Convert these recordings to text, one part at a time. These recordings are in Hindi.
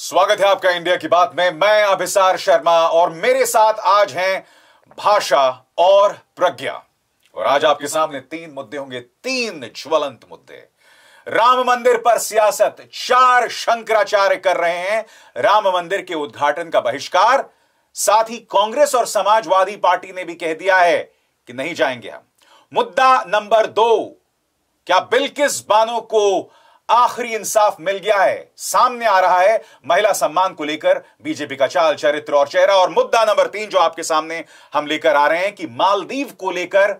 स्वागत है आपका इंडिया की बात में मैं अभिसार शर्मा और मेरे साथ आज हैं भाषा और प्रज्ञा और आज आपके सामने तीन मुद्दे होंगे तीन ज्वलंत मुद्दे राम मंदिर पर सियासत चार शंकराचार्य कर रहे हैं राम मंदिर के उद्घाटन का बहिष्कार साथ ही कांग्रेस और समाजवादी पार्टी ने भी कह दिया है कि नहीं जाएंगे हम मुद्दा नंबर दो क्या बिल्किस बानो को आखिरी इंसाफ मिल गया है सामने आ रहा है महिला सम्मान को लेकर बीजेपी का चाल चरित्र और चेहरा और मुद्दा नंबर तीन जो आपके सामने हम लेकर आ रहे हैं कि मालदीव को लेकर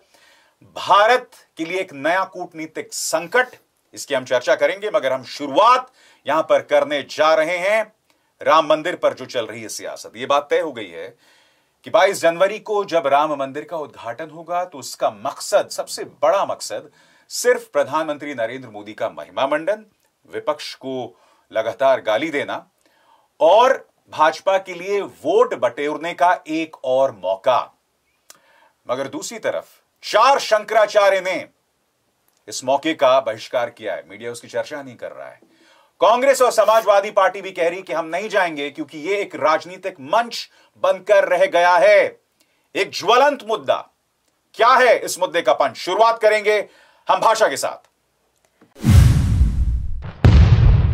भारत के लिए एक नया कूटनीतिक संकट इसकी हम चर्चा करेंगे मगर हम शुरुआत यहां पर करने जा रहे हैं राम मंदिर पर जो चल रही है सियासत यह बात तय हो गई है कि 22 जनवरी को जब राम मंदिर का उद्घाटन होगा तो उसका मकसद सबसे बड़ा मकसद सिर्फ प्रधानमंत्री नरेंद्र मोदी का महिमा मंडन विपक्ष को लगातार गाली देना और भाजपा के लिए वोट बटेरने का एक और मौका मगर दूसरी तरफ चार शंकराचार्य ने इस मौके का बहिष्कार किया है मीडिया उसकी चर्चा नहीं कर रहा है कांग्रेस और समाजवादी पार्टी भी कह रही कि हम नहीं जाएंगे क्योंकि यह एक राजनीतिक मंच बनकर रह गया है एक ज्वलंत मुद्दा क्या है इस मुद्दे का पंच शुरुआत करेंगे हम भाषा के साथ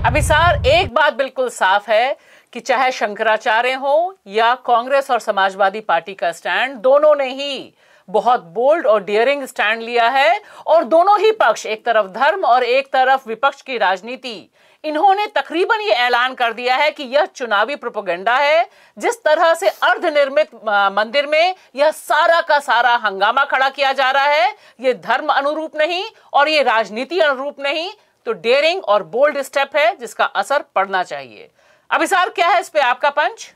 अभी सार एक बात बिल्कुल साफ है कि चाहे शंकराचार्य हो या कांग्रेस और समाजवादी पार्टी का स्टैंड दोनों ने ही बहुत बोल्ड और डियरिंग स्टैंड लिया है और दोनों ही पक्ष एक तरफ धर्म और एक तरफ विपक्ष की राजनीति इन्होंने तकरीबन ये ऐलान कर दिया है कि यह चुनावी प्रोपोगंडा है जिस तरह से अर्धनिर्मित मंदिर में यह सारा का सारा हंगामा खड़ा किया जा रहा है ये धर्म अनुरूप नहीं और ये राजनीति अनुरूप नहीं तो डेयरिंग और बोल्ड स्टेप है जिसका असर पड़ना चाहिए अभिसार क्या है इस पे आपका पंच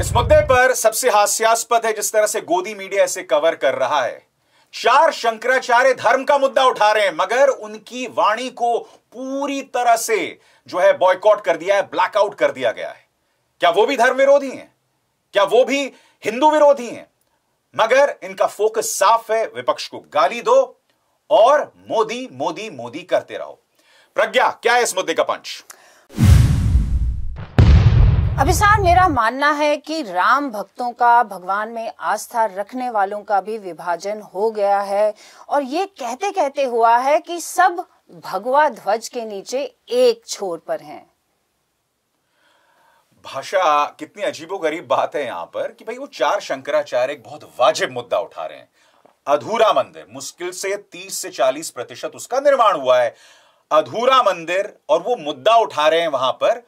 इस मुद्दे पर सबसे हास्यास्पद है जिस तरह से गोदी मीडिया इसे कवर कर रहा है चार शंकराचार्य धर्म का मुद्दा उठा रहे हैं मगर उनकी वाणी को पूरी तरह से जो है बॉयकॉट कर दिया है ब्लैकआउट कर दिया गया है क्या वो भी धर्म विरोधी हैं क्या वो भी हिंदू विरोधी हैं मगर इनका फोकस साफ है विपक्ष को गाली दो और मोदी मोदी मोदी करते रहो प्रज्ञा क्या है इस मुद्दे का पंच अभिसार मेरा मानना है कि राम भक्तों का भगवान में आस्था रखने वालों का भी विभाजन हो गया है और ये कहते कहते हुआ है कि सब भगवा ध्वज के नीचे एक छोर पर हैं भाषा कितनी अजीबोगरीब बात है यहां पर कि भाई वो चार शंकराचार्य एक बहुत वाजिब मुद्दा उठा रहे हैं अधूरा मंदिर मुश्किल से 30 से 40 प्रतिशत उसका निर्माण हुआ है अधूरा मंदिर और वो मुद्दा उठा रहे हैं वहां पर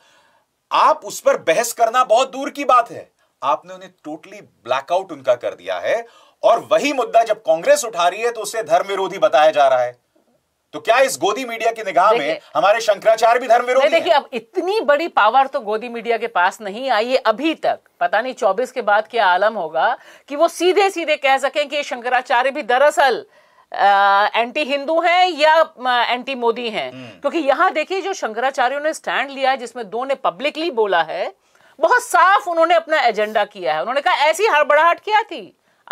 आप उस पर बहस करना बहुत दूर की बात है आपने उन्हें टोटली ब्लैकआउट उनका कर दिया है और वही मुद्दा जब कांग्रेस उठा रही है तो उसे धर्म विरोधी बताया जा रहा है तो क्या इस गोदी मीडिया की निगाह में हमारे शंकराचार्य भी धर्म विरोधी देखिए अब इतनी बड़ी पावर तो गोदी मीडिया के पास नहीं आई है अभी तक पता नहीं 24 के बाद क्या आलम होगा कि वो सीधे सीधे कह सकें कि शंकराचार्य भी दरअसल एंटी हिंदू हैं या एंटी मोदी हैं हम्म। क्योंकि यहां देखिए जो शंकराचार्यों ने स्टैंड लिया है जिसमें दो ने पब्लिकली बोला है बहुत साफ उन्होंने अपना एजेंडा किया है उन्होंने कहा ऐसी हड़बड़ाहट क्या थी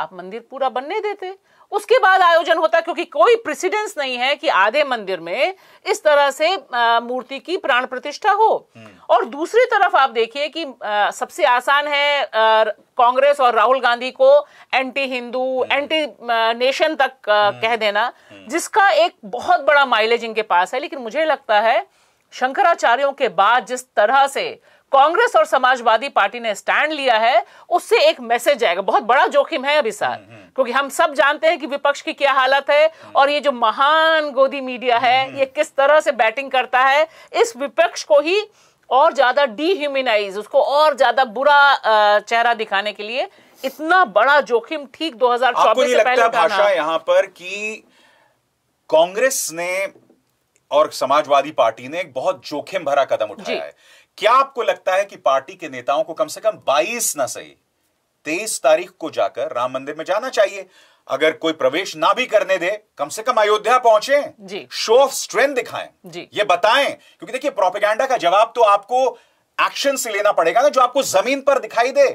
आप मंदिर पूरा बनने देते उसके बाद आयोजन होता क्योंकि कोई प्रेसिडेंस नहीं है कि आधे मंदिर में इस तरह से मूर्ति की प्राण प्रतिष्ठा हो हम्म। और दूसरी तरफ आप देखिए कि आ, सबसे आसान है कांग्रेस और राहुल गांधी को anti Hindu anti hmm. Nation तक आ, हम्म। कह देना जिसका एक बहुत बड़ा माइलेज इनके पास है लेकिन मुझे लगता है शंकराचार्यों के बाद जिस तरह से कांग्रेस और समाजवादी पार्टी ने स्टैंड लिया है उससे एक मैसेज आएगा बहुत बड़ा जोखिम है अभी सर हम्म, हम्म। क्योंकि हम सब जानते हैं कि विपक्ष की क्या हालत है हम्म। और ये जो महान गोदी मीडिया है ये किस तरह से बैटिंग करता है इस विपक्ष को ही और ज्यादा डिह्यूमिनाइज उसको और ज्यादा बुरा चेहरा दिखाने के लिए इतना बड़ा जोखिम ठीक दो हजार चौबीस भाषा यहां पर कि कांग्रेस ने और समाजवादी पार्टी ने एक बहुत जोखिम भरा कदम उठाया है क्या आपको लगता है कि पार्टी के नेताओं को कम से कम 22 ना सही 23 तारीख को जाकर राम मंदिर में जाना चाहिए अगर कोई प्रवेश ना भी करने दे कम से कम अयोध्या पहुंचे शो ऑफ स्ट्रेंथ दिखाएं ये बताएं क्योंकि देखिए प्रोपेगेंडा का जवाब तो आपको एक्शन से लेना पड़ेगा ना जो आपको जमीन पर दिखाई दे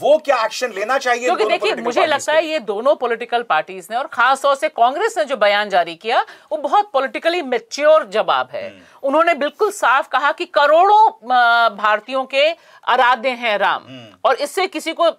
वो क्या एक्शन लेना चाहिए क्योंकि देखिए मुझे लगता है ये दोनों पॉलिटिकल पार्टीज ने और खास तौर से कांग्रेस ने जो बयान जारी किया वो बहुत पॉलिटिकली मेच्योर जवाब है हम्म। उन्होंने बिल्कुल साफ कहा कि करोड़ों भारतीयों के आराध्य हैं राम हम्म। और इससे किसी को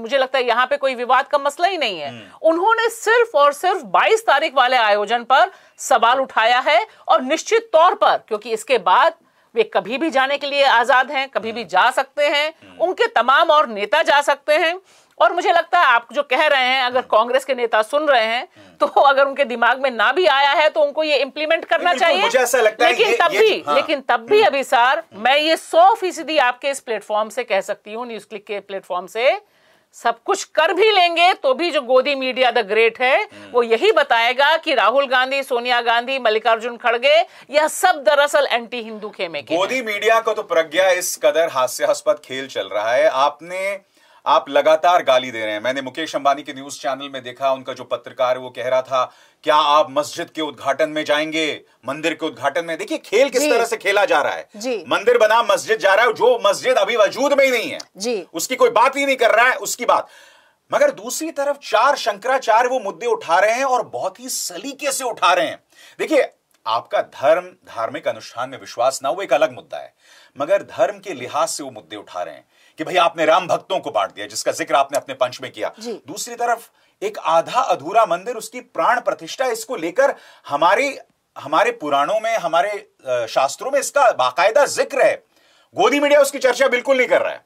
मुझे लगता है यहाँ पे कोई विवाद का मसला ही नहीं है हम्म। उन्होंने सिर्फ और सिर्फ 22 तारीख वाले आयोजन पर सवाल उठाया है और निश्चित तौर पर क्योंकि इसके बाद वे कभी भी जाने के लिए आजाद हैं कभी भी जा सकते हैं उनके तमाम और नेता जा सकते हैं और मुझे लगता है आप जो कह रहे हैं अगर कांग्रेस के नेता सुन रहे हैं तो अगर उनके दिमाग में ना भी आया है तो उनको ये इम्प्लीमेंट करना चाहिए मुझे ऐसा लगता लेकिन है तब ये, भी हाँ। लेकिन तब भी हम्म। अभी सार मैं ये सौ फीसदी आपके इस प्लेटफॉर्म से कह सकती हूँ न्यूज क्लिक के प्लेटफॉर्म से सब कुछ कर भी लेंगे तो भी जो गोदी मीडिया द ग्रेट है हम्म। वो यही बताएगा कि राहुल गांधी सोनिया गांधी मल्लिकार्जुन खड़गे यह सब दरअसल एंटी हिंदू खेमे गोदी मीडिया को तो प्रज्ञा इस कदर हास्यास्पद खेल चल रहा है आपने आप लगातार गाली दे रहे हैं मैंने मुकेश अंबानी के न्यूज चैनल में देखा उनका जो पत्रकार है वो कह रहा था क्या आप मस्जिद के उद्घाटन में जाएंगे मंदिर के उद्घाटन में देखिए खेल किस तरह से खेला जा रहा है जी मंदिर बना मस्जिद जा रहा है जो मस्जिद अभी वजूद में ही नहीं है जी उसकी कोई बात ही नहीं कर रहा है उसकी बात मगर दूसरी तरफ चार शंकराचार्य वो मुद्दे उठा रहे हैं और बहुत ही सलीके से उठा रहे हैं देखिए आपका धर्म धार्मिक अनुष्ठान में विश्वास ना हो एक अलग मुद्दा है मगर धर्म के लिहाज से वो मुद्दे उठा रहे हैं कि भाई आपने राम भक्तों को बांट दिया जिसका जिक्र आपने अपने पंच में किया दूसरी तरफ एक आधा अधूरा मंदिर उसकी प्राण प्रतिष्ठा इसको लेकर हमारे हमारे पुराणों में हमारे शास्त्रों में इसका बाकायदा जिक्र है गोदी मीडिया उसकी चर्चा बिल्कुल नहीं कर रहा है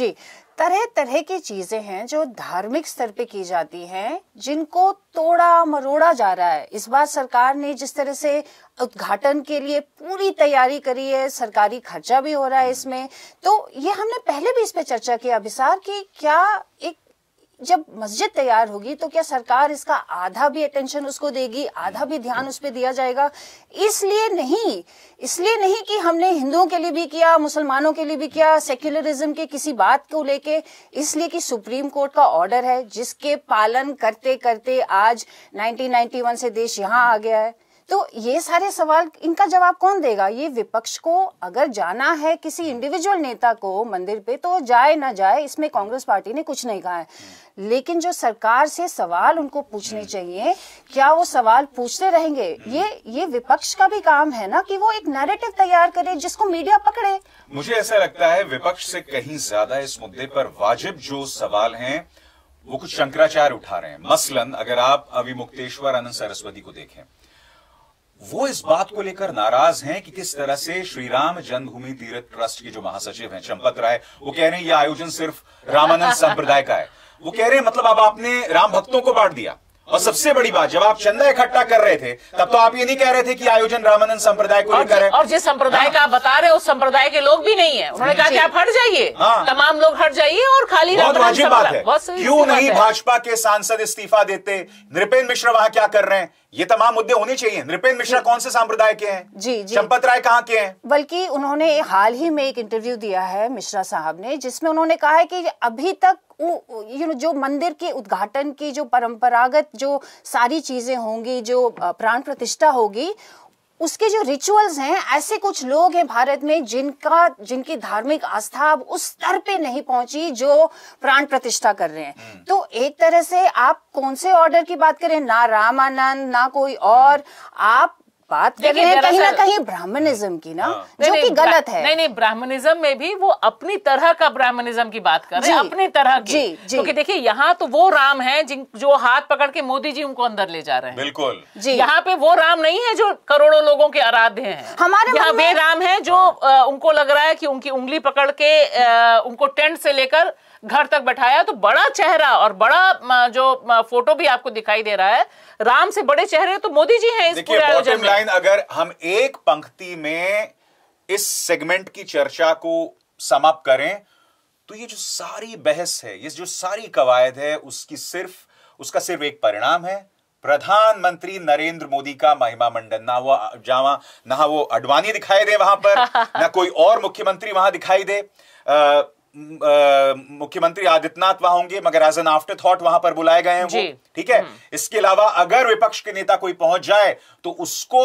जी तरह तरह की चीजें हैं जो धार्मिक स्तर पे की जाती हैं जिनको तोड़ा मरोड़ा जा रहा है इस बार सरकार ने जिस तरह से उद्घाटन के लिए पूरी तैयारी करी है सरकारी खर्चा भी हो रहा है इसमें तो ये हमने पहले भी इस पे चर्चा की अभिसार की क्या एक जब मस्जिद तैयार होगी तो क्या सरकार इसका आधा भी अटेंशन उसको देगी आधा भी ध्यान उस पर दिया जाएगा इसलिए नहीं इसलिए नहीं कि हमने हिंदुओं के लिए भी किया मुसलमानों के लिए भी किया सेक्युलरिज्म के किसी बात को लेके इसलिए कि सुप्रीम कोर्ट का ऑर्डर है जिसके पालन करते करते आज 1991 से देश यहाँ आ गया है तो ये सारे सवाल इनका जवाब कौन देगा ये विपक्ष को अगर जाना है किसी इंडिविजुअल नेता को मंदिर पे तो जाए ना जाए इसमें कांग्रेस पार्टी ने कुछ नहीं कहा है लेकिन जो सरकार से सवाल उनको पूछने हम्म। चाहिए क्या वो सवाल पूछते रहेंगे हम्म। ये ये विपक्ष का भी काम है ना कि वो एक नैरेटिव तैयार करे जिसको मीडिया पकड़े मुझे ऐसा लगता है विपक्ष से कहीं ज्यादा इस मुद्दे पर वाजिब जो सवाल है वो कुछ शंकराचार्य उठा रहे हैं मसलन अगर आप अभिमुक्तेश्वर अनंत सरस्वती को देखें वो इस बात को लेकर नाराज हैं कि किस तरह से श्री राम जन्मभूमि तीर्थ ट्रस्ट के जो महासचिव हैं चंपत राय वो कह रहे हैं ये आयोजन सिर्फ रामानंद संप्रदाय का है वो कह रहे हैं मतलब अब आपने राम भक्तों को बांट दिया और सबसे बड़ी बात जब आप चंदा इकट्ठा कर रहे थे तब तो आप ये नहीं कह रहे थे कि आयोजन रामानंद संप्रदाय को लेकर है और जिस संप्रदाय का आप बता रहे हो उस संप्रदाय के लोग भी नहीं है उन्होंने कहा कि आप हट जाइए हाँ। तमाम लोग हट जाइए और खाली बहुत वाजिब बात है क्यों नहीं भाजपा के सांसद इस्तीफा देते नृपेन्द्र मिश्र वहां क्या कर रहे हैं ये तमाम मुद्दे होने चाहिए नृपेन्द्र मिश्रा कौन से संप्रदाय के हैं जी जी चंपत राय कहाँ के हैं बल्कि उन्होंने हाल ही में एक इंटरव्यू दिया है मिश्रा साहब ने जिसमें उन्होंने कहा है कि अभी तक यू नो जो मंदिर के उद्घाटन की जो परंपरागत जो सारी चीजें होंगी जो प्राण प्रतिष्ठा होगी उसके जो रिचुअल्स हैं ऐसे कुछ लोग हैं भारत में जिनका जिनकी धार्मिक आस्था अब उस स्तर पे नहीं पहुंची जो प्राण प्रतिष्ठा कर रहे हैं हम्म। तो एक तरह से आप कौन से ऑर्डर की बात करें ना रामानंद ना कोई और आप बात कर रहे हैं कहीं ना कहीं ब्राह्मणिज्म की ना हाँ। जो कि गलत है नहीं नहीं ब्राह्मणिज्म में भी वो अपनी तरह का ब्राह्मणिज्म की बात कर रहे हैं अपनी तरह की क्योंकि देखिए यहाँ तो वो राम है जिन जो हाथ पकड़ के मोदी जी उनको अंदर ले जा रहे हैं बिल्कुल जी यहाँ पे वो राम नहीं है जो करोड़ों लोगों के आराध्य है हमारे यहाँ वे राम है जो उनको लग रहा है की उनकी उंगली पकड़ के उनको टेंट से लेकर घर तक बैठाया तो बड़ा चेहरा और बड़ा जो फोटो भी आपको दिखाई दे रहा है राम से बड़े चेहरे तो मोदी जी हैं इस पूरे आयोजन में लाइन अगर हम एक पंक्ति में इस सेगमेंट की चर्चा को समाप्त करें तो ये जो सारी बहस है ये जो सारी कवायद है उसकी सिर्फ उसका सिर्फ एक परिणाम है प्रधानमंत्री नरेंद्र मोदी का महिमा मंडन ना वो जावा ना वो अडवाणी दिखाई दे वहां पर ना कोई और मुख्यमंत्री वहां दिखाई दे आ, मुख्यमंत्री आदित्यनाथ वहां होंगे मगर एज एन आफ्टर थॉट वहां पर बुलाए गए हैं वो ठीक है हम्म। इसके अलावा अगर विपक्ष के नेता कोई पहुंच जाए तो उसको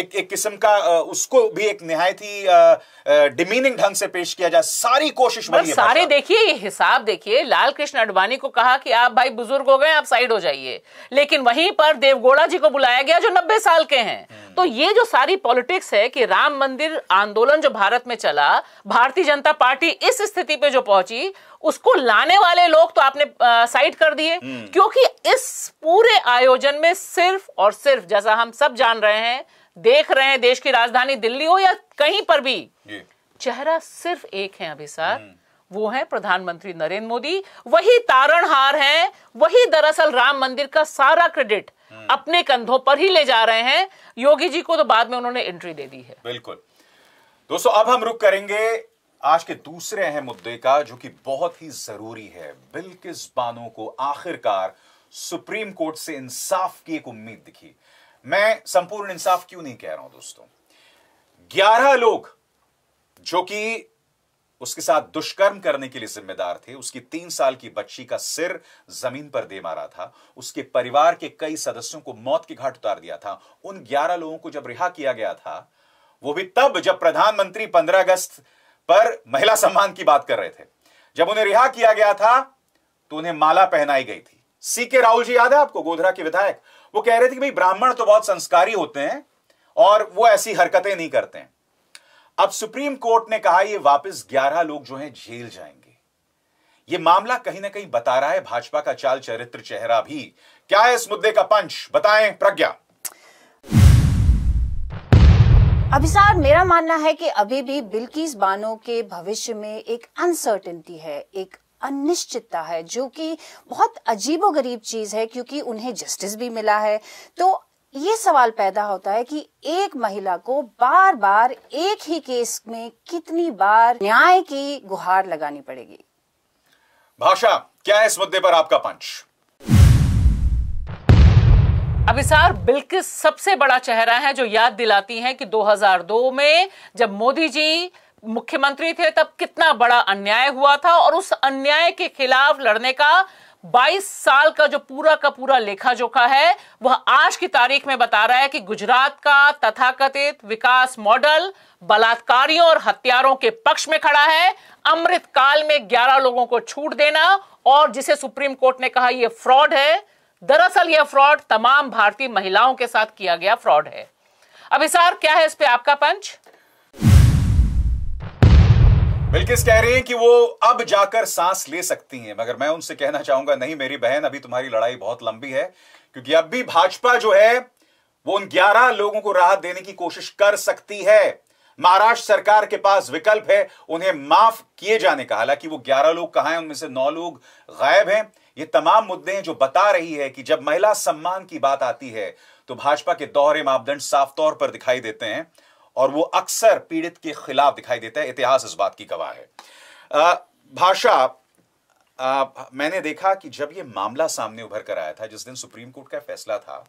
एक एक किस्म का उसको भी एक नहायत ही डिमीनिंग ढंग से पेश किया जाए सारी कोशिश बनी सारे देखिए ये हिसाब देखिए लाल कृष्ण अडवाणी को कहा कि आप भाई बुजुर्ग हो गए आप साइड हो जाइए लेकिन वहीं पर देवगोड़ा जी को बुलाया गया जो नब्बे साल के हैं हम्म। तो ये जो सारी पॉलिटिक्स है कि राम मंदिर आंदोलन जो भारत में चला भारतीय जनता पार्टी इस स्थिति पे जो पहुंची उसको लाने वाले लोग तो आपने साइड कर दिए हम्म। क्योंकि इस पूरे आयोजन में सिर्फ और सिर्फ जैसा हम सब जान रहे हैं देख रहे हैं देश की राजधानी दिल्ली हो या कहीं पर भी चेहरा सिर्फ एक है अभी सर हम्म। वो है प्रधानमंत्री नरेंद्र मोदी वही तारणहार है वही दरअसल राम मंदिर का सारा क्रेडिट हम्म। अपने कंधों पर ही ले जा रहे हैं योगी जी को तो बाद में उन्होंने एंट्री दे दी है बिल्कुल दोस्तों अब हम रुक करेंगे आज के दूसरे अहम मुद्दे का जो कि बहुत ही जरूरी है बिल्किस बानो को आखिरकार सुप्रीम कोर्ट से इंसाफ की एक उम्मीद दिखी मैं संपूर्ण इंसाफ क्यों नहीं कह रहा हूं दोस्तों ग्यारह लोग जो कि उसके साथ दुष्कर्म करने के लिए जिम्मेदार थे उसकी तीन साल की बच्ची का सिर जमीन पर दे मारा था उसके परिवार के कई सदस्यों को मौत के घाट उतार दिया था उन ग्यारह लोगों को जब रिहा किया गया था वो भी तब जब प्रधानमंत्री पंद्रह अगस्त पर महिला सम्मान की बात कर रहे थे जब उन्हें रिहा किया गया था तो उन्हें माला पहनाई गई थी सी के राहुल जी याद है आपको गोधरा के विधायक वो कह रहे थे कि भाई ब्राह्मण तो बहुत संस्कारी होते हैं और वो ऐसी हरकतें नहीं करते हैं अब सुप्रीम कोर्ट ने कहा ये वापस 11 लोग जो हैं जेल जाएंगे ये मामला कहीं ना कहीं बता रहा है भाजपा का चाल चरित्र चेहरा भी क्या है इस मुद्दे का पंच बताएं प्रज्ञा अभिसार मेरा मानना है कि अभी भी बिल्किस बानो के भविष्य में एक अनसर्टेनिटी है एक अनिश्चितता है जो कि बहुत अजीबोगरीब गरीब चीज है क्योंकि उन्हें जस्टिस भी मिला है तो ये सवाल पैदा होता है कि एक महिला को बार बार एक ही केस में कितनी बार न्याय की गुहार लगानी पड़ेगी भाषा क्या है इस मुद्दे पर आपका पंच अभिसार बिल्कुल सबसे बड़ा चेहरा है जो याद दिलाती हैं कि 2002 में जब मोदी जी मुख्यमंत्री थे तब कितना बड़ा अन्याय हुआ था और उस अन्याय के खिलाफ लड़ने का 22 साल का जो पूरा का पूरा लेखा जोखा है वह आज की तारीख में बता रहा है कि गुजरात का तथाकथित विकास मॉडल बलात्कारियों और हत्यारों के पक्ष में खड़ा है अमृत काल में 11 लोगों को छूट देना और जिसे सुप्रीम कोर्ट ने कहा यह फ्रॉड है दरअसल यह फ्रॉड तमाम भारतीय महिलाओं के साथ किया गया फ्रॉड है अभिसार क्या है इस पर आपका पंच बिल्किस कह रही हैं कि वो अब जाकर सांस ले सकती हैं मगर मैं उनसे कहना चाहूंगा नहीं मेरी बहन अभी तुम्हारी लड़ाई बहुत लंबी है क्योंकि अब भी भाजपा जो है वो उन 11 लोगों को राहत देने की कोशिश कर सकती है महाराष्ट्र सरकार के पास विकल्प है उन्हें माफ किए जाने का हालांकि वो 11 लोग कहां हैं उनमें से 9 लोग गायब हैं ये तमाम मुद्दे हैं जो बता रही है कि जब महिला सम्मान की बात आती है तो भाजपा के दोहरे मापदंड साफ तौर पर दिखाई देते हैं और वो अक्सर पीड़ित के खिलाफ दिखाई देता है इतिहास इस बात की गवाह है भाषा मैंने देखा कि जब ये मामला सामने उभर कर आया था जिस दिन सुप्रीम कोर्ट का फैसला था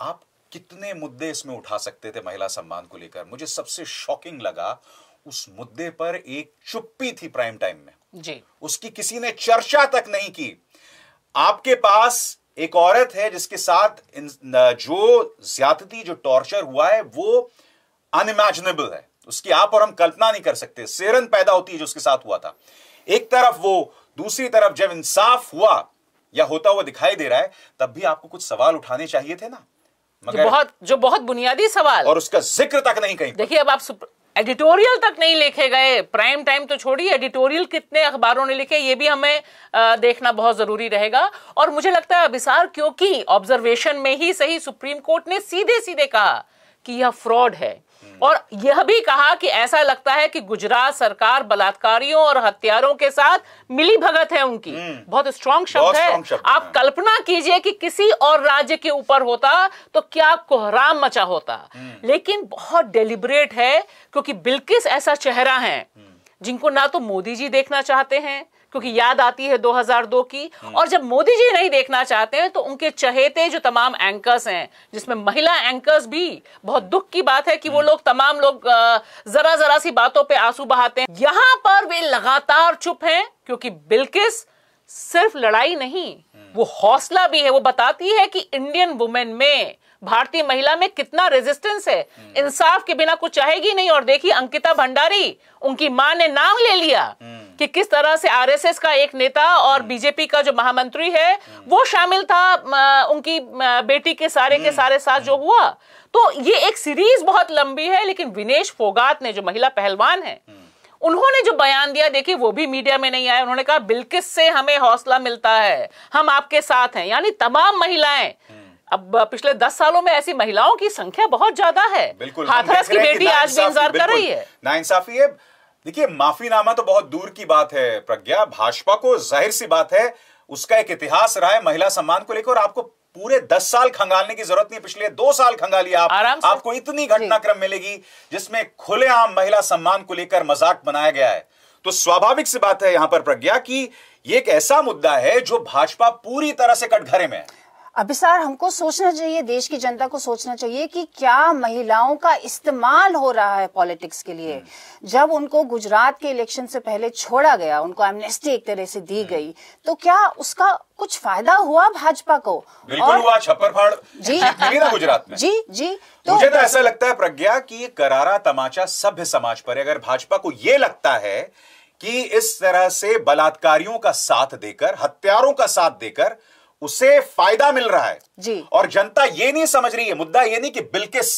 आप कितने मुद्दे इसमें उठा सकते थे महिला सम्मान को लेकर मुझे सबसे शॉकिंग लगा उस मुद्दे पर एक चुप्पी थी प्राइम टाइम में जी उसकी किसी ने चर्चा तक नहीं की आपके पास एक औरत है जिसके साथ जो ज्यादती जो टॉर्चर हुआ है वो अनइमेजिनेबल है उसकी आप और हम कल्पना नहीं कर सकते सेरन पैदा होती है जो उसके साथ हुआ था एक तरफ वो दूसरी तरफ जब इंसाफ हुआ या होता हुआ दिखाई दे रहा है तब भी आपको कुछ सवाल उठाने चाहिए थे ना मगर जो बहुत जो बहुत बुनियादी सवाल और उसका जिक्र तक नहीं कहीं देखिए अब आप एडिटोरियल तक नहीं लिखे गए प्राइम टाइम तो छोड़िए एडिटोरियल कितने अखबारों ने लिखे ये भी हमें आ, देखना बहुत जरूरी रहेगा और मुझे लगता है अभिसार क्योंकि ऑब्जर्वेशन में ही सही सुप्रीम कोर्ट ने सीधे सीधे कहा कि यह फ्रॉड है और यह भी कहा कि ऐसा लगता है कि गुजरात सरकार बलात्कारियों और हत्यारों के साथ मिली भगत है उनकी हम्म। बहुत स्ट्रांग शब्द है आप कल्पना कीजिए कि किसी और राज्य के ऊपर होता तो क्या कोहराम मचा होता हम्म। लेकिन बहुत डेलिबरेट है क्योंकि बिल्किस ऐसा चेहरा है हम्म। जिनको ना तो मोदी जी देखना चाहते हैं क्योंकि याद आती है 2002 की हम्म। और जब मोदी जी नहीं देखना चाहते हैं तो उनके चहेते जो तमाम एंकर्स हैं जिसमें महिला एंकर्स भी बहुत दुख की बात है कि वो हम्म। लोग तमाम लोग जरा जरा सी बातों पे आंसू बहाते हैं यहां पर वे लगातार चुप हैं क्योंकि बिल्किस सिर्फ लड़ाई नहीं हम्म। वो हौसला भी है वो बताती है कि इंडियन वुमेन में भारतीय महिला में कितना रेजिस्टेंस है इंसाफ के बिना कुछ चाहेगी नहीं और देखिए अंकिता भंडारी उनकी मां ने नाम ले लिया कि किस तरह से आरएसएस का एक नेता और बीजेपी का जो महामंत्री है वो शामिल था उनकी बेटी के सारे के सारे साथ जो हुआ तो ये एक सीरीज बहुत लंबी है लेकिन विनेश फोगात ने जो महिला पहलवान है उन्होंने जो बयान दिया देखिए वो भी मीडिया में नहीं आया उन्होंने कहा बिल्किस से हमें हौसला मिलता है हम आपके साथ हैं यानी तमाम महिलाएं अब पिछले दस सालों में ऐसी महिलाओं की संख्या बहुत ज्यादा है बिल्कुल हाथरस की बेटी आज भी इंतजार कर रही है ना इंसाफी है देखिए माफीनामा तो बहुत दूर की बात है प्रज्ञा भाजपा को जाहिर सी बात है उसका एक इतिहास रहा है महिला सम्मान को लेकर और आपको पूरे दस साल खंगालने की जरूरत नहीं पिछले दो साल खंगालिए आप आपको इतनी घटनाक्रम मिलेगी जिसमें खुलेआम महिला सम्मान को लेकर मजाक बनाया गया है तो स्वाभाविक सी बात है यहां पर प्रज्ञा की ये एक ऐसा मुद्दा है जो भाजपा पूरी तरह से कटघरे में है अभिसार सर हमको सोचना चाहिए देश की जनता को सोचना चाहिए कि क्या महिलाओं का इस्तेमाल हो रहा है पॉलिटिक्स के लिए हम्म। जब उनको गुजरात के इलेक्शन से पहले छोड़ा गया उनको एमनेस्टी एक तरह से दी हम्म। गई तो क्या उसका कुछ फायदा हुआ भाजपा को और हुआ छप्पर फाड़ जी ना गुजरात में जी जी तो मुझे तो ऐसा लगता है प्रज्ञा कि ये करारा तमाचा सभ्य समाज पर अगर भाजपा को ये लगता है कि इस तरह से बलात्कारियों का साथ देकर हत्यारों का साथ देकर उसे फायदा मिल रहा है जी और जनता ये नहीं समझ रही है मुद्दा ये नहीं कि बिल्किस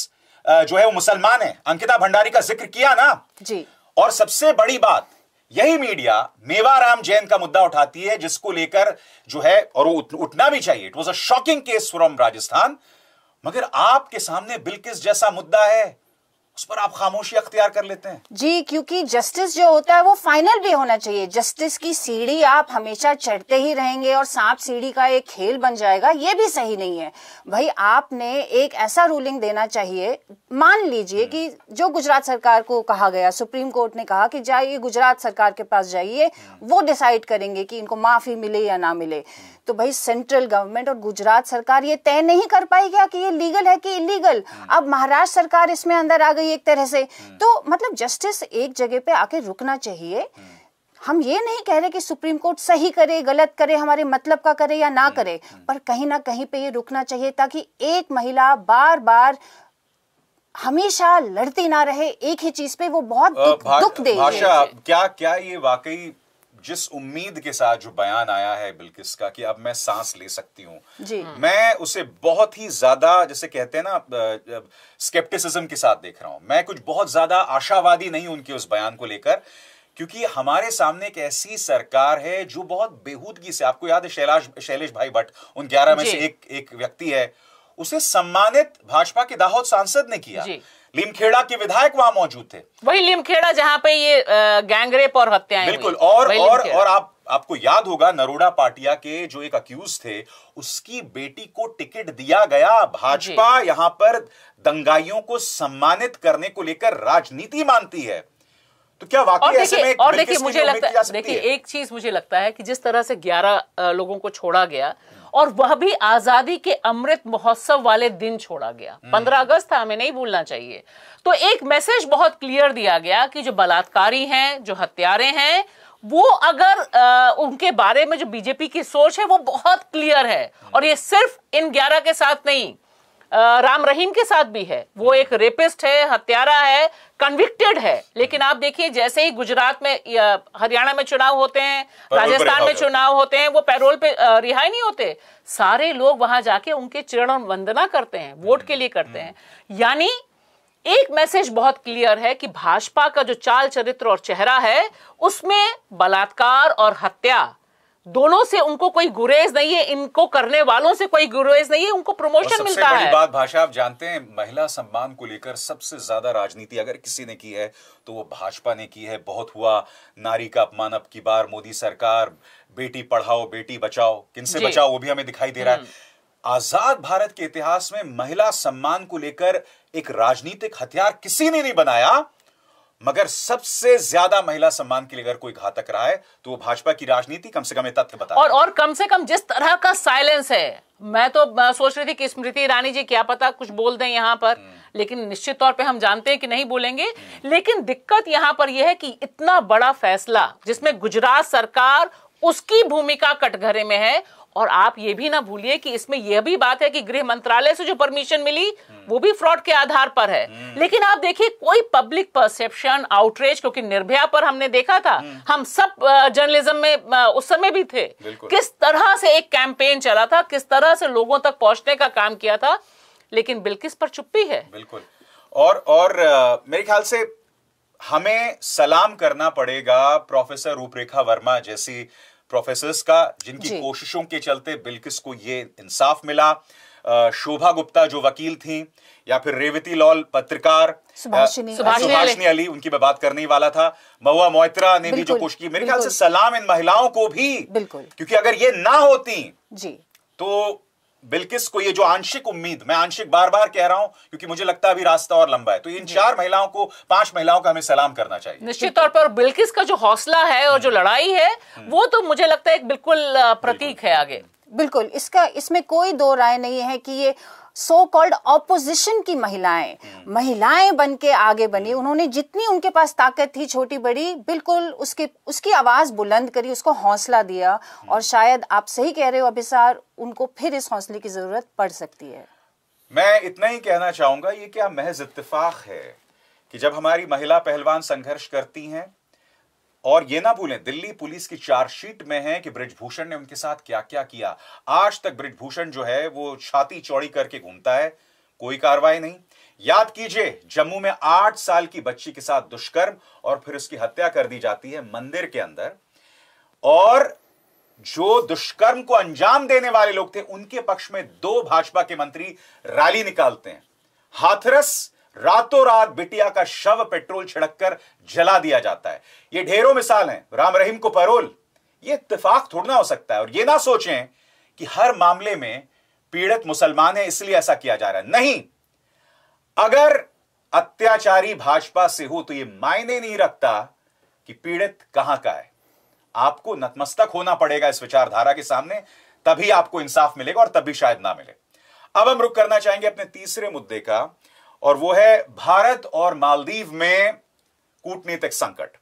जो है वो मुसलमान है अंकिता भंडारी का जिक्र किया ना जी और सबसे बड़ी बात यही मीडिया मेवाराम जैन का मुद्दा उठाती है जिसको लेकर जो है और वो उठना भी चाहिए it was a shocking case from Rajasthan मगर आपके सामने बिल्किस जैसा मुद्दा है उस पर आप खामोशी अख्तियार कर लेते हैं जी क्योंकि जस्टिस जो होता है वो फाइनल भी होना चाहिए जस्टिस की सीढ़ी आप हमेशा चढ़ते ही रहेंगे और सांप सीढ़ी का एक खेल बन जाएगा ये भी सही नहीं है भाई आपने एक ऐसा रूलिंग देना चाहिए मान लीजिए कि जो गुजरात सरकार को कहा गया सुप्रीम कोर्ट ने कहा कि जाइए गुजरात सरकार के पास जाइए वो डिसाइड करेंगे कि इनको माफी मिले या ना मिले तो भाई सेंट्रल गवर्नमेंट और गुजरात सरकार ये तय नहीं कर पाई क्या कि ये लीगल है कि इलीगल हम्म। अब महाराष्ट्र सरकार इसमें अंदर आ गई गई एक तरह से हम्म। तो मतलब जस्टिस एक जगह पे आके रुकना चाहिए हम्म। हम ये नहीं कह रहे कि सुप्रीम कोर्ट सही करे गलत करे हमारे मतलब का करे या ना हम्म, करे पर कहीं ना कहीं पे ये रुकना चाहिए ताकि एक महिला बार बार हमेशा लड़ती ना रहे एक ही चीज पे वो बहुत दुख, दुख दे क्या क्या ये वाकई जिस उम्मीद के साथ जो बयान आया है बिल्किस का कि अब मैं सांस ले सकती हूँ हाँ। मैं उसे बहुत ही ज्यादा जैसे कहते हैं ना स्केप्टिसिज्म के साथ देख रहा हूं मैं कुछ बहुत ज्यादा आशावादी नहीं उनके उस बयान को लेकर क्योंकि हमारे सामने एक ऐसी सरकार है जो बहुत बेहूदगी से आपको याद है शैलाश शैलेश भाई भट्ट उन ग्यारह में से एक एक व्यक्ति है उसे सम्मानित भाजपा के दाहोद सांसद ने किया लीमखेड़ा के विधायक वहां मौजूद थे वही लीमखेड़ा जहां पे ये गैंगरेप और हत्याएं बिल्कुल और और और आप आपको याद होगा नरोड़ा पाटिया के जो एक अक्यूज थे उसकी बेटी को टिकट दिया गया भाजपा यहां पर दंगाइयों को सम्मानित करने को लेकर राजनीति मानती है तो क्या वाकई और देखिए और देखिए मुझे लगता है देखिए एक चीज मुझे लगता है कि जिस तरह से 11 लोगों को छोड़ा गया और वह भी आजादी के अमृत महोत्सव वाले दिन छोड़ा गया हम्म। पंद्रह अगस्त था हमें नहीं भूलना चाहिए तो एक मैसेज बहुत क्लियर दिया गया कि जो बलात्कारी हैं जो हत्यारे हैं वो अगर आ, उनके बारे में जो बीजेपी की सोच है वो बहुत क्लियर है और ये सिर्फ इन ग्यारह के साथ नहीं राम रहीम के साथ भी है वो एक रेपिस्ट है हत्यारा है कन्विक्टेड है लेकिन आप देखिए जैसे ही गुजरात में हरियाणा में चुनाव होते हैं राजस्थान में चुनाव होते हैं वो पैरोल पे रिहाई नहीं होते सारे लोग वहां जाके उनके चरण वंदना करते हैं वोट के लिए करते हैं यानी एक मैसेज बहुत क्लियर है कि भाजपा का जो चाल चरित्र और चेहरा है उसमें बलात्कार और हत्या दोनों से उनको कोई गुरेज नहीं है इनको करने वालों से कोई गुरेज नहीं है उनको प्रमोशन मिलता बड़ी है बात भाषा आप जानते हैं महिला सम्मान को लेकर सबसे ज्यादा राजनीति अगर किसी ने की है तो वो भाजपा ने की है बहुत हुआ नारी का अपमान अब की बार मोदी सरकार बेटी पढ़ाओ बेटी बचाओ किनसे बचाओ वो भी हमें दिखाई दे रहा है हम्म। आजाद भारत के इतिहास में महिला सम्मान को लेकर एक राजनीतिक हथियार किसी ने नहीं बनाया मगर सबसे ज्यादा महिला सम्मान के लिए अगर कोई घातक रहा है तो वो भाजपा की राजनीति कम से कम तथ्य बता और और कम से कम जिस तरह का साइलेंस है मैं तो सोच रही थी कि स्मृति ईरानी जी क्या पता कुछ बोल दें यहाँ पर हम्म। लेकिन निश्चित तौर पे हम जानते हैं कि नहीं बोलेंगे हम्म। लेकिन दिक्कत यहाँ पर यह है कि इतना बड़ा फैसला जिसमें गुजरात सरकार उसकी भूमिका कटघरे में है और आप ये भी ना भूलिए कि इसमें यह भी बात है कि गृह मंत्रालय से जो परमिशन मिली हम्म। वो भी फ्रॉड के आधार पर है हम्म। लेकिन आप देखिए कोई पब्लिक परसेप्शन आउटरीच क्योंकि निर्भया पर हमने देखा था हम्म। हम सब जर्नलिज्म में उस समय भी थे किस तरह से एक कैंपेन चला था किस तरह से लोगों तक पहुंचने का काम किया था लेकिन बिल्किस पर चुप्पी है बिल्कुल और और मेरे ख्याल से हमें सलाम करना पड़ेगा प्रोफेसर रूपरेखा वर्मा जैसी प्रोफेसर्स का जिनकी कोशिशों के चलते बिल्किस को ये इंसाफ मिला शोभा गुप्ता जो वकील थी या फिर रेवती लॉल पत्रकार सुभाषनी अली उनकी मैं बात करने ही वाला था महुआ मोहित्रा ने भी जो कोशिश की मेरे ख्याल से सलाम इन महिलाओं को भी बिल्कुल क्योंकि अगर ये ना होती जी तो बिल्किस को ये जो आंशिक उम्मीद मैं आंशिक बार बार कह रहा हूं क्योंकि मुझे लगता है अभी रास्ता और लंबा है तो इन चार महिलाओं को पांच महिलाओं का हमें सलाम करना चाहिए निश्चित तौर पर बिल्किस का जो हौसला है और जो हम्म। लड़ाई है हम्म। वो तो मुझे लगता है एक बिल्कुल प्रतीक है आगे बिल्कुल इसका इसमें कोई दो राय नहीं है कि ये सो कॉल्ड ऑपोजिशन की महिलाएं हम्म। महिलाएं बन के आगे बनी हम्म। उन्होंने जितनी उनके पास ताकत थी छोटी बड़ी बिल्कुल उसके उसकी आवाज बुलंद करी उसको हौसला दिया हम्म। और शायद आप सही कह रहे हो अभिसार उनको फिर इस हौसले की जरूरत पड़ सकती है मैं इतना ही कहना चाहूंगा ये क्या महज इतफाक है कि जब हमारी महिला पहलवान संघर्ष करती हैं और ये ना भूलें दिल्ली पुलिस की चार्जशीट में है कि ब्रिजभूषण ने उनके साथ क्या क्या किया आज तक ब्रिजभूषण जो है वो छाती चौड़ी करके घूमता है कोई कार्रवाई नहीं याद कीजिए जम्मू में आठ साल की बच्ची के साथ दुष्कर्म और फिर उसकी हत्या कर दी जाती है मंदिर के अंदर और जो दुष्कर्म को अंजाम देने वाले लोग थे उनके पक्ष में दो भाजपा के मंत्री रैली निकालते हैं हाथरस रातों रात बिटिया का शव पेट्रोल छिड़क कर जला दिया जाता है ये ढेरों मिसाल हैं राम रहीम को पैरोल ये इतफाक थोड़ा हो सकता है और ये ना सोचें कि हर मामले में पीड़ित मुसलमान है इसलिए ऐसा किया जा रहा है नहीं अगर अत्याचारी भाजपा से हो तो यह मायने नहीं रखता कि पीड़ित कहां का है आपको नतमस्तक होना पड़ेगा इस विचारधारा के सामने तभी आपको इंसाफ मिलेगा और तभी शायद ना मिले अब हम रुक करना चाहेंगे अपने तीसरे मुद्दे का और वो है भारत और मालदीव में कूटनीतिक संकट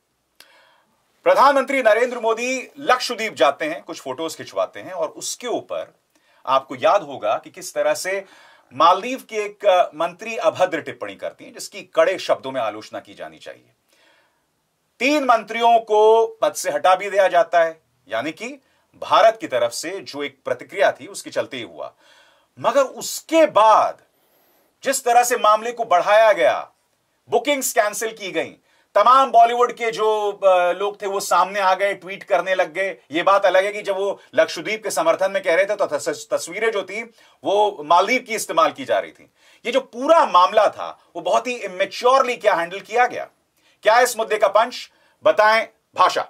प्रधानमंत्री नरेंद्र मोदी लक्षद्वीप जाते हैं कुछ फोटोज खिंचवाते हैं और उसके ऊपर आपको याद होगा कि किस तरह से मालदीव के एक मंत्री अभद्र टिप्पणी करती हैं जिसकी कड़े शब्दों में आलोचना की जानी चाहिए तीन मंत्रियों को पद से हटा भी दिया जाता है यानी कि भारत की तरफ से जो एक प्रतिक्रिया थी उसके चलते ही हुआ मगर उसके बाद जिस तरह से मामले को बढ़ाया गया बुकिंग्स कैंसिल की गई तमाम बॉलीवुड के जो लोग थे वो सामने आ गए ट्वीट करने लग गए ये बात अलग है कि जब वो लक्षद्वीप के समर्थन में कह रहे थे तो तस्वीरें जो थी वो मालदीव की इस्तेमाल की जा रही थी ये जो पूरा मामला था वो बहुत ही इमेच्योरली क्या हैंडल किया गया क्या इस मुद्दे का पंच बताएं भाषा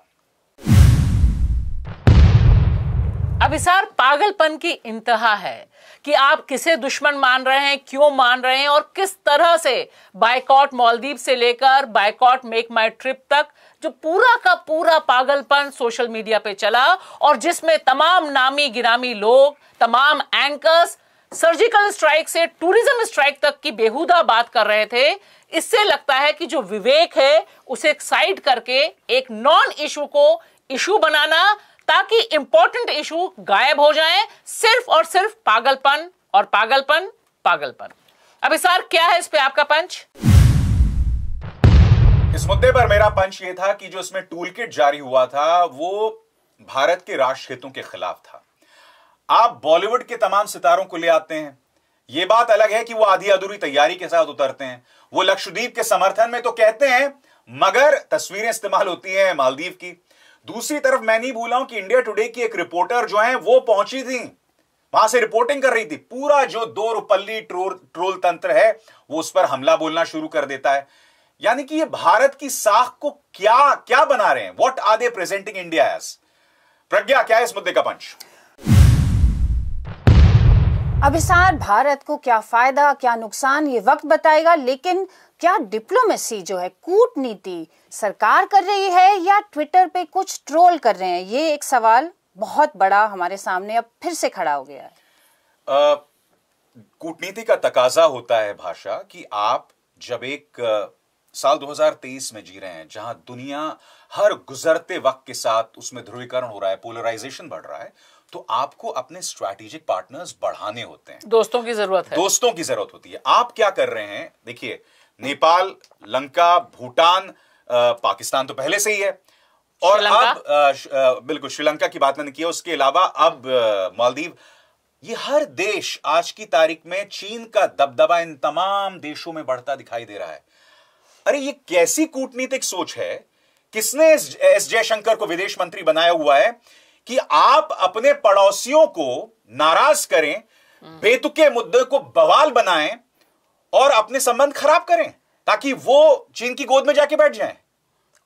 अब इस पागलपन की इंतहा है कि आप किसे दुश्मन मान रहे हैं क्यों मान रहे हैं और किस तरह से बायकॉट मालदीव से लेकर बायकॉट मेक माई ट्रिप तक जो पूरा का पूरा पागलपन सोशल मीडिया पे चला और जिसमें तमाम नामी गिरामी लोग तमाम एंकर्स सर्जिकल स्ट्राइक से टूरिज्म स्ट्राइक तक की बेहुदा बात कर रहे थे इससे लगता है कि जो विवेक है उसे साइड करके एक नॉन इशू को इशू बनाना ताकि इंपॉर्टेंट इशू गायब हो जाए सिर्फ और सिर्फ पागलपन और पागलपन पागलपन अभी सर क्या है इस पे आपका पंच इस मुद्दे पर मेरा पंच ये था कि जो इसमें टूल किट जारी हुआ था वो भारत के राष्ट्र हितों के खिलाफ था आप बॉलीवुड के तमाम सितारों को ले आते हैं ये बात अलग है कि वो आधी अधूरी तैयारी के साथ उतरते हैं वो लक्षद्वीप के समर्थन में तो कहते हैं मगर तस्वीरें इस्तेमाल होती हैं मालदीव की दूसरी तरफ मैं नहीं भूला हूं कि इंडिया टुडे की एक रिपोर्टर जो है वो पहुंची थी वहां से रिपोर्टिंग कर रही थी पूरा जो दो रुपल्ली ट्रोल ट्रोल तंत्र है वो उस पर हमला बोलना शुरू कर देता है यानी कि ये भारत की साख को क्या क्या बना रहे हैं what are they presenting India as Pragya क्या है इस मुद्दे का पंच अभिसार भारत को क्या फायदा क्या नुकसान ये वक्त बताएगा लेकिन क्या डिप्लोमेसी जो है कूटनीति सरकार कर रही है या ट्विटर पे कुछ ट्रोल कर रहे हैं ये एक सवाल बहुत बड़ा हमारे सामने अब फिर से खड़ा हो गया है कूटनीति का तकाजा होता है भाषा कि आप जब एक साल 2023 में जी रहे हैं जहां दुनिया हर गुजरते वक्त के साथ उसमें ध्रुवीकरण हो रहा है पोलराइजेशन बढ़ रहा है तो आपको अपने स्ट्रैटेजिक पार्टनर्स बढ़ाने होते हैं दोस्तों की जरूरत है दोस्तों की जरूरत होती है आप क्या कर रहे हैं देखिए नेपाल लंका भूटान पाकिस्तान तो पहले से ही है और अब बिल्कुल श्रीलंका की बात मैंने की उसके अलावा अब मालदीव ये हर देश आज की तारीख में चीन का दबदबा इन तमाम देशों में बढ़ता दिखाई दे रहा है अरे ये कैसी कूटनीतिक सोच है किसने एस जयशंकर को विदेश मंत्री बनाया हुआ है कि आप अपने पड़ोसियों को नाराज करें हम्म। बेतुके मुद्दे को बवाल बनाएं और अपने संबंध खराब करें ताकि वो चीन की गोद में जाके बैठ जाएं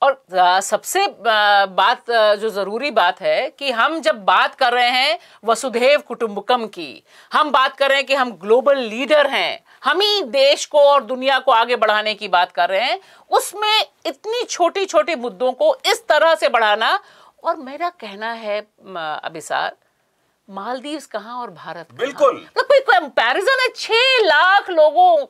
और सबसे बात जो जरूरी बात है कि हम जब बात कर रहे हैं वसुधेव कुटुंबकम की हम बात कर रहे हैं कि हम ग्लोबल लीडर हैं हम ही देश को और दुनिया को आगे बढ़ाने की बात कर रहे हैं उसमें इतनी छोटी छोटी मुद्दों को इस तरह से बढ़ाना और मेरा कहना है अभिसार मालदीव कहाँ और भारत बिल्कुल मतलब कोई कंपैरिजन है छह लाख लोगों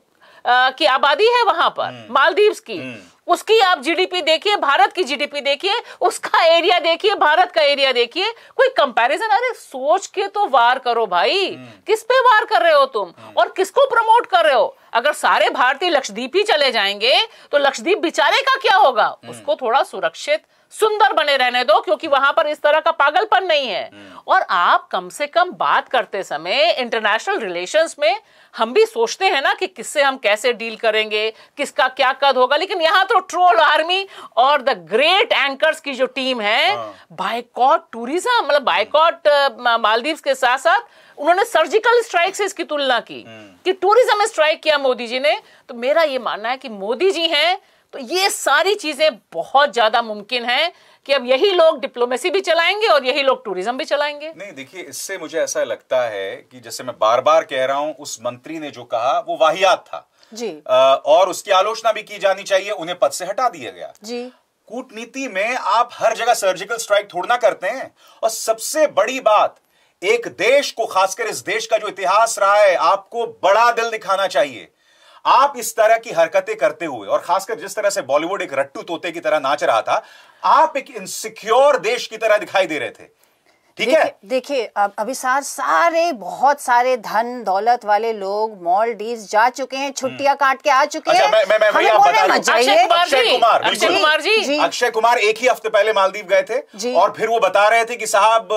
की आबादी है वहां पर हम्म। मालदीव्स की हम्म। उसकी आप जीडीपी देखिए भारत की जीडीपी देखिए उसका एरिया देखिए भारत का एरिया देखिए कोई कंपैरिजन अरे सोच के तो वार करो भाई हम्म। किस पे वार कर रहे हो तुम और किसको प्रमोट कर रहे हो अगर सारे भारतीय लक्षद्वीप ही चले जाएंगे तो लक्षद्वीप बिचारे का क्या होगा उसको थोड़ा सुरक्षित सुंदर बने रहने दो क्योंकि वहां पर इस तरह का पागलपन नहीं है हम्म। और आप कम से कम बात करते समय इंटरनेशनल रिलेशंस में हम भी सोचते हैं ना कि किससे हम कैसे डील करेंगे किसका क्या कद होगा लेकिन यहां तो ट्रोल आर्मी और द ग्रेट एंकर्स की जो टीम है बायकॉट हाँ। टूरिज्म मतलब बायकॉट हम्म। मालदीव के साथ साथ उन्होंने सर्जिकल स्ट्राइक से इसकी तुलना की हम्म। कि टूरिज्म स्ट्राइक किया मोदी जी ने तो मेरा ये मानना है कि मोदी जी हैं तो ये सारी चीजें बहुत ज्यादा मुमकिन है कि अब यही लोग डिप्लोमेसी भी चलाएंगे और यही लोग टूरिज्म भी चलाएंगे नहीं देखिए इससे मुझे ऐसा लगता है कि जैसे मैं बार बार कह रहा हूं उस मंत्री ने जो कहा वो वाहियात था जी आ, और उसकी आलोचना भी की जानी चाहिए उन्हें पद से हटा दिया गया जी कूटनीति में आप हर जगह सर्जिकल स्ट्राइक थोड़ना करते हैं और सबसे बड़ी बात एक देश को खासकर इस देश का जो इतिहास रहा है आपको बड़ा दिल दिखाना चाहिए आप इस तरह की हरकतें करते हुए और खासकर जिस तरह से बॉलीवुड एक रट्टू तोते की तरह नाच रहा था आप एक इनसिक्योर देश की तरह दिखाई दे रहे थे ठीक है देखिए अब अभिसार सारे बहुत सारे धन दौलत वाले लोग मॉल डीज जा चुके हैं हम्म। छुट्टियां काट के आ चुके अच्छा, हैं मैं, मैं, मैं, अक्षय कुमार अक्षय कुमार अक्षय कुमार जी अक्षय कुमार एक ही हफ्ते पहले मालदीव गए थे और फिर वो बता रहे थे कि साहब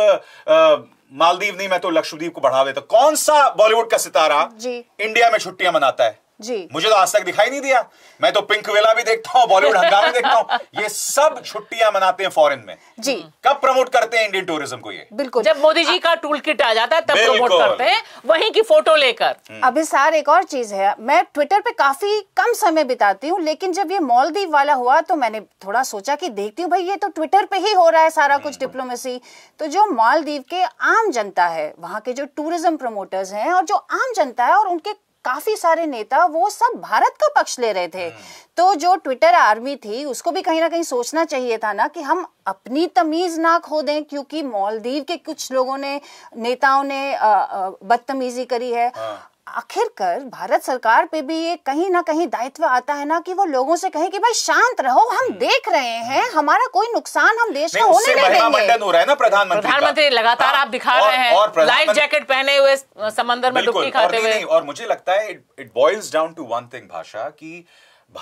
मालदीव नहीं मैं तो लक्षद्वीप को बढ़ा देता कौन सा बॉलीवुड का सितारा इंडिया में छुट्टियां मनाता है जी मुझे तो आज तक दिखाई नहीं दिया मैं तो पिंक वेला भी देखता हूँ बॉलीवुड हंगामा देखता हूँ ये सब छुट्टियां मनाते हैं फॉरेन में जी कब प्रमोट करते हैं इंडियन टूरिज्म को ये बिल्कुल जब मोदी जी का टूल किट आ जाता है तब प्रमोट करते हैं वहीं की फोटो लेकर हम्म। अभी सार एक और चीज है मैं ट्विटर पे काफी कम समय बिताती हूँ लेकिन जब ये मॉलदीव वाला हुआ तो मैंने थोड़ा सोचा की देखती हूँ भाई ये तो ट्विटर पे ही हो रहा है सारा कुछ डिप्लोमेसी हम्म। तो जो मालदीव के आम जनता है वहाँ के जो टूरिज्म प्रमोटर्स हैं और जो आम जनता है और उनके काफी सारे नेता वो सब भारत का पक्ष ले रहे थे तो जो ट्विटर आर्मी थी उसको भी कहीं ना कहीं सोचना चाहिए था ना कि हम अपनी तमीज ना खो दें क्योंकि मालदीव के कुछ लोगों ने नेताओं ने बदतमीजी करी है हाँ। आखिरकार भारत सरकार पे भी ये कहीं ना कहीं दायित्व आता है ना कि वो लोगों से कहे कि भाई शांत रहो हम हम्म। देख रहे हैं हम्म। हमारा कोई नुकसान हम देश में होने नहीं देंगे हो रहा है ना प्रधानमंत्री प्रधानमंत्री लगातार आप दिखा रहे हैं लाइफ जैकेट पहने हुए समंदर में डुबकी खाते हुए और मुझे लगता है it boils down to one thing भाषा की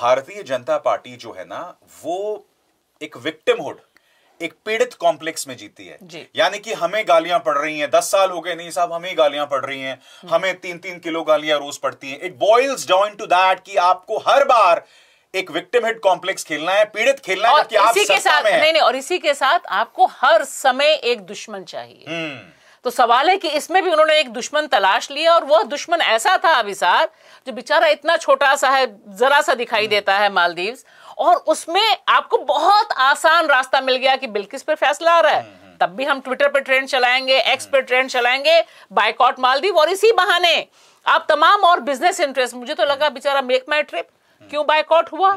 भारतीय जनता पार्टी जो है ना वो एक विक्टिम हुड एक पीड़ित कॉम्प्लेक्स में जीती है यानी कि हमें गालियां पड़ रही हैं दस साल हो गए नहीं साहब हमें गालियां पड़ रही हैं हम्म। हमें तीन तीन किलो गालियां रोज पड़ती हैं it boils down to that कि आपको हर बार एक विक्टिम हिट कॉम्प्लेक्स खेलना है पीड़ित खेलना है कि आप इसी के साथ नहीं नहीं और इसी के साथ आपको हर समय एक दुश्मन चाहिए हम्म। तो सवाल है कि इसमें भी उन्होंने एक दुश्मन तलाश लिया और वह दुश्मन ऐसा था अभिसार जो बेचारा इतना छोटा सा है जरा सा दिखाई हम्म। देता है मालदीव्स और उसमें आपको बहुत आसान रास्ता मिल गया कि बिल्किस पर फैसला आ रहा है हम्म, हम्म। तब भी हम ट्विटर पर ट्रेंड चलाएंगे एक्स पे ट्रेंड हम्म। चलाएंगे बाइकआउट मालदीव और इसी बहाने आप तमाम और बिजनेस इंटरेस्ट मुझे तो लगा बेचारा मेक माई ट्रिप क्यों बाइकआउट हुआ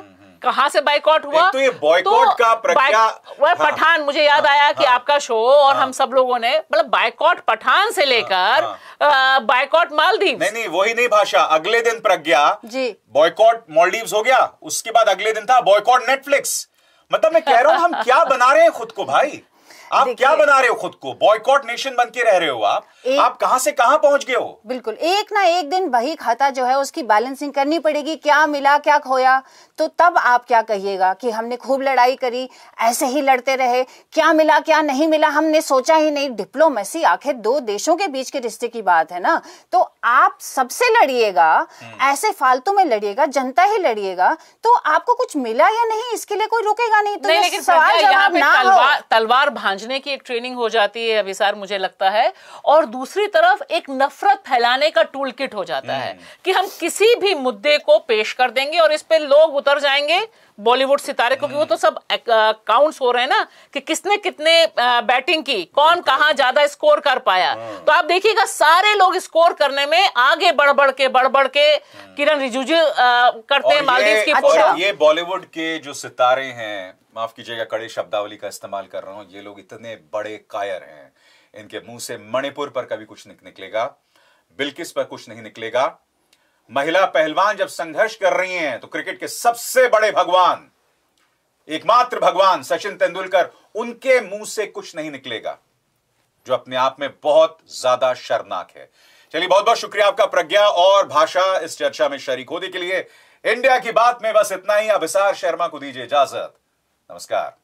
कहां से बाइकआउट हुआ तो ये बॉयकॉट तो का प्रज्ञा हाँ, पठान मुझे याद हाँ, आया कि हाँ, आपका शो और हाँ, हम सब लोगों ने मतलब बायकॉट पठान से हाँ, लेकर बायकॉट हाँ। मालदीव नहीं नहीं वही नहीं भाषा अगले दिन प्रज्ञा जी बॉयकॉट मालदीव हो गया उसके बाद अगले दिन था बॉयकॉट नेटफ्लिक्स मतलब मैं कह रहा हूँ हम क्या बना रहे हैं खुद को भाई आप क्या बना रहे हो खुद को बॉयकॉट नेशन बन के रह रहे हो आप एक, आप कहां से कहां पहुंच गए हो बिल्कुल एक ना एक दिन वही खाता जो है उसकी बैलेंसिंग करनी पड़ेगी क्या मिला क्या खोया तो तब आप क्या कहिएगा कि हमने खूब लड़ाई करी ऐसे ही लड़ते रहे क्या मिला क्या नहीं मिला हमने सोचा ही नहीं डिप्लोमेसी आखिर दो देशों के बीच के रिश्ते की बात है ना तो आप सबसे लड़िएगा हम्म। ऐसे फालतू में लड़िएगा जनता ही लड़िएगा तो आपको कुछ मिला या नहीं इसके लिए कोई रुकेगा नहीं तो सवाल जवाब ना तलवार भांज समझने की एक ट्रेनिंग हो जाती है अभिसार मुझे लगता है और दूसरी तरफ एक नफरत फैलाने का टूल किट हो जाता है हम्म। कि हम किसी भी मुद्दे को पेश कर देंगे और इस पर लोग उतर जाएंगे बॉलीवुड सितारे क्योंकि वो तो सब काउंट्स हो रहे हैं ना कि किसने कितने बैटिंग की कौन कहा ज्यादा स्कोर कर पाया हाँ। तो आप देखिएगा सारे लोग स्कोर करने में आगे बढ़ बढ़ के बढ़ बढ़ के हाँ। किरण रिजिजू करते हैं मालदीव की फोटो अच्छा, ये बॉलीवुड के जो सितारे हैं माफ कीजिएगा कड़े शब्दावली का इस्तेमाल कर रहा हूँ ये लोग इतने बड़े कायर हैं इनके मुंह से मणिपुर पर कभी कुछ निकलेगा बिल्किस पर कुछ नहीं निकलेगा महिला पहलवान जब संघर्ष कर रही हैं तो क्रिकेट के सबसे बड़े भगवान एकमात्र भगवान सचिन तेंदुलकर उनके मुंह से कुछ नहीं निकलेगा जो अपने आप में बहुत ज्यादा शर्मनाक है चलिए बहुत बहुत शुक्रिया आपका प्रज्ञा और भाषा इस चर्चा में शरीक होने के लिए इंडिया की बात में बस इतना ही अभिसार शर्मा को दीजिए इजाजत नमस्कार